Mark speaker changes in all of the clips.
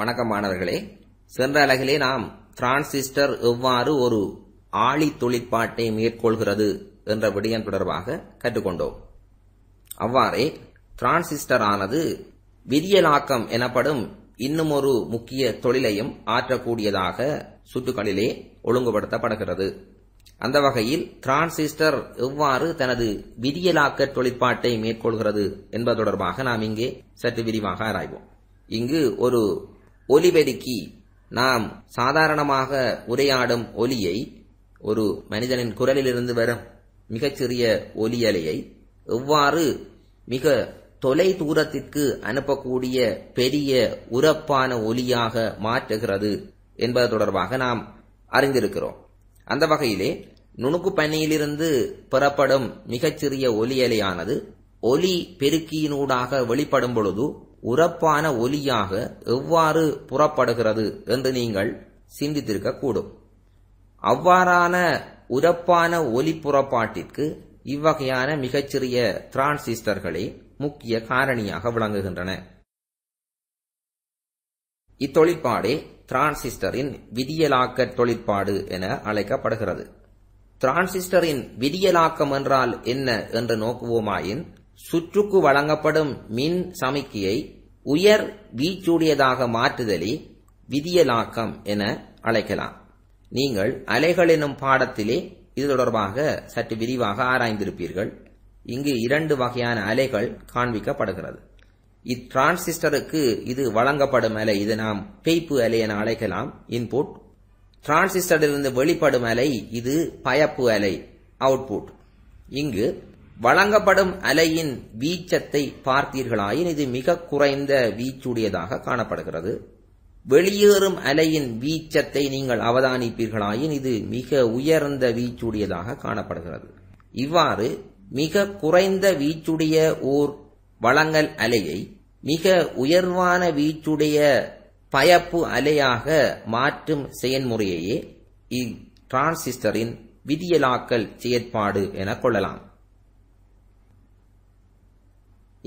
Speaker 1: வணக்கம் மாணவர்களே சென்ற அலகிலே நாம் டிரான்சிஸ்டர் எவ்வாறு ஒரு ஆழி தொழிற்பாட்டை மேற்கொள்கிறது என்ற விடயம் தொடர்பாக கற்றுக்கொண்டோம் அவ்வாறே டிரான்சிஸ்டர் ஆனது விரியலாக்கம் எனப்படும் இன்னும் ஒரு முக்கிய தொழிலையும் ஆற்றக்கூடியதாக சுற்றுக்களிலே ஒழுங்குபடுத்தப்படுகிறது அந்த வகையில் டிரான்சிஸ்டர் எவ்வாறு தனது விரியலாக்க தொழிற்பாட்டை மேற்கொள்கிறது என்பது தொடர்பாக நாம் இங்கே சற்று விரிவாக ஆராய்வோம் இங்கு ஒரு ஒலிபெருக்கி நாம் சாதாரணமாக உரையாடும் ஒலியை ஒரு மனிதனின் குரலிலிருந்து வரும் மிகச்சிறிய ஒலியலையை எவ்வாறு மிக தொலை தூரத்திற்கு அனுப்பக்கூடிய பெரிய உரப்பான ஒலியாக மாற்றுகிறது என்பது தொடர்பாக நாம் அறிந்திருக்கிறோம் அந்த வகையிலே நுணுக்கு பணியிலிருந்து புறப்படும் மிகச்சிறிய ஒலியலையானது ஒலி பெருக்கியினூடாக வெளிப்படும் பொழுது உறப்பான ஒலியாக எவ்வாறு புறப்படுகிறது என்று நீங்கள் சிந்தித்திருக்கக்கூடும் அவ்வாறான உரப்பான ஒலி புறப்பாட்டிற்கு இவ்வகையான மிகச்சிறிய டிரான்சிஸ்டர்களே முக்கிய காரணியாக விளங்குகின்றன இத்தொழிற்பாடே டிரான்சிஸ்டரின் விதியலாக்க தொழிற்பாடு என அழைக்கப்படுகிறது டிரான்சிஸ்டரின் விதியலாக்கம் என்றால் என்ன என்று நோக்குவோமாயின் சுற்றுக்கு வழங்கப்படும் மின் சமிக்கையை உயர் வீச்சூடியதாக மாற்றுதலே விதியலாக்கம் என அழைக்கலாம் நீங்கள் அலைகள் எனும் பாடத்திலே இது தொடர்பாக சற்று விரிவாக ஆராய்ந்திருப்பீர்கள் இங்கு இரண்டு வகையான அலைகள் காண்பிக்கப்படுகிறது இட்ரான்சிஸ்டருக்கு இது வழங்கப்படும் அலை இது நாம் பேய்ப்பு அலை என அழைக்கலாம் இன்புட் டிரான்சிஸ்டரிலிருந்து வெளிப்படும் அலை இது பயப்பு அலை அவுட்புட் இங்கு வழங்கப்படும் அலையின் வீச்சத்தை பார்த்தீர்களாயின் இது மிக குறைந்த வீச்சுடையதாக காணப்படுகிறது வெளியேறும் அலையின் வீச்சத்தை நீங்கள் அவதானிப்பீர்களாயின் இது மிக உயர்ந்த வீச்சுடையதாக காணப்படுகிறது இவ்வாறு மிக குறைந்த வீச்சுடைய ஓர் வழங்கல் அலையை மிக உயர்வான வீச்சுடைய பயப்பு அலையாக மாற்றும் செயல்முறையையே இட்ரான்சிஸ்டரின் விதியலாக்கல் செயற்பாடு என கொள்ளலாம்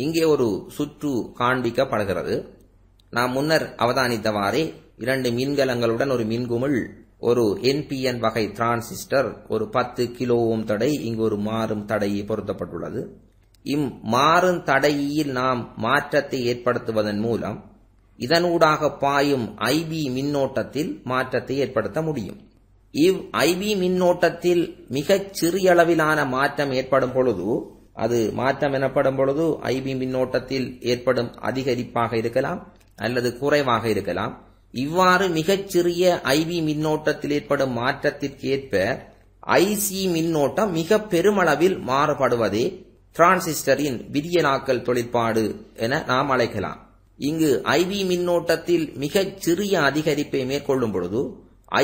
Speaker 1: இங்கே ஒரு சுற்று காண்பிக்கப்படுகிறது நாம் முன்னர் அவதானித்தவாறே இரண்டு மின்கலங்களுடன் ஒரு மின்குமிழ் ஒரு என்பிஎன் வகை டிரான்சிஸ்டர் ஒரு பத்து கிலோ ஓம் தடை இங்கு ஒரு மாறும் தடை பொருத்தப்பட்டுள்ளது இம் மாறும் தடையில் நாம் மாற்றத்தை ஏற்படுத்துவதன் மூலம் இதனூடாக பாயும் ஐபி மின்னோட்டத்தில் மாற்றத்தை ஏற்படுத்த முடியும் இவ் ஐபி மின்னோட்டத்தில் மிகச் சிறிய அளவிலான மாற்றம் ஏற்படும் பொழுது அது மாற்றம் எனப்படும் பொழுது ஐபி மின்னோட்டத்தில் ஏற்படும் அதிகரிப்பாக இருக்கலாம் அல்லது குறைவாக இருக்கலாம் இவ்வாறு மிகச்சிறிய ஐபி மின்னோட்டத்தில் ஏற்படும் மாற்றத்திற்கேற்ப ஐசி மின்னோட்டம் மிக பெருமளவில் மாறுபடுவதே டிரான்சிஸ்டரின் விரியலாக்கல் தொழிற்பாடு என நாம் அழைக்கலாம் இங்கு ஐவி மின்னோட்டத்தில் மிகச் சிறிய அதிகரிப்பை மேற்கொள்ளும் பொழுது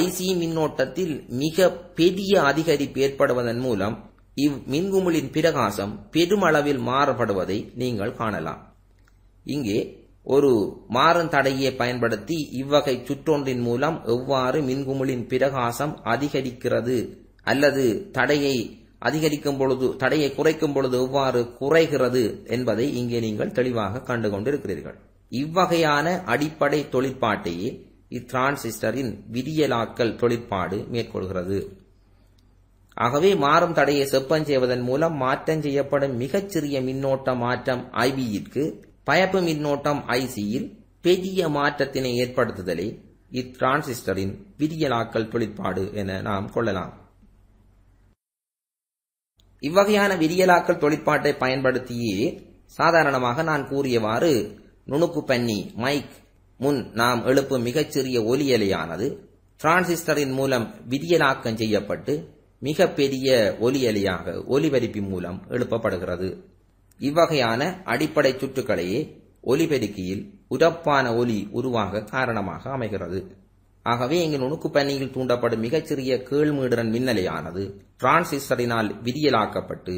Speaker 1: ஐசி மின்னோட்டத்தில் மிக பெரிய அதிகரிப்பு ஏற்படுவதன் மூலம் இவ்மின்குமிழின் பிரகாசம் பெருமளவில் மாறுபடுவதை நீங்கள் காணலாம் இங்கே ஒரு மாறும் தடையை பயன்படுத்தி இவ்வகை சுற்றொன்றின் மூலம் எவ்வாறு மின்குமிழின் பிரகாசம் அதிகரிக்கிறது அல்லது தடையை அதிகரிக்கும் பொழுது தடையை குறைக்கும் பொழுது எவ்வாறு குறைகிறது என்பதை இங்கே நீங்கள் தெளிவாக கண்டுகொண்டிருக்கிறீர்கள் இவ்வகையான அடிப்படை தொழிற்பாட்டையே இத்ரான்சிஸ்டரின் விரியலாக்கல் தொழிற்பாடு மேற்கொள்கிறது ஆகவே மாறும் தடையை செப்பம் செய்வதன் மூலம் மாற்றம் செய்யப்படும் மிகச்சிறிய மின்னோட்ட மாற்றம் ஐபியிற்கு பயப்பு மின்னோட்டம் ஐசியில் பெரிய மாற்றத்தினை ஏற்படுத்துதலே இத்திரான்சிஸ்டரின் விரியலாக்கல் தொழிற்பாடு என நாம் கொள்ளலாம் இவ்வகையான விரியலாக்கல் தொழிற்பாட்டை பயன்படுத்தியே சாதாரணமாக நான் கூறியவாறு நுணுக்கு பண்ணி மைக் முன் நாம் எழுப்பும் மிகச்சிறிய ஒலியலையானது டிரான்சிஸ்டரின் மூலம் விதியலாக்கம் செய்யப்பட்டு மிக பெரிய ஒலி அலியாக ஒலிபெருப்பி மூலம் எழுப்பப்படுகிறது இவ்வகையான அடிப்படை சுற்றுக்களையே ஒலிபெருக்கியில் உரப்பான ஒலி உருவாக காரணமாக அமைகிறது ஆகவே இங்கு நுணுக்கு பயணியில் தூண்டப்படும் மிகச்சிறிய கீழ்மீடுடன் மின்னலையானது டிரான்சிஸ்டரினால் விதியலாக்கப்பட்டு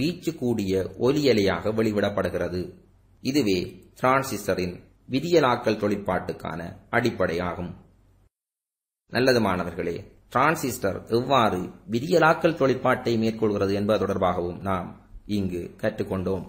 Speaker 1: வீச்சு கூடிய ஒலியலையாக வெளிவிடப்படுகிறது இதுவே டிரான்சிஸ்டரின் விதியலாக்கல் தொழிற்பாட்டுக்கான அடிப்படையாகும் நல்லது மாணவர்களே டிரான்சிஸ்டர் எவ்வாறு விதியலாக்கல் தொழிற்பாட்டை மேற்கொள்கிறது என்பது தொடர்பாகவும் நாம் இங்கு கற்றுக்கொண்டோம்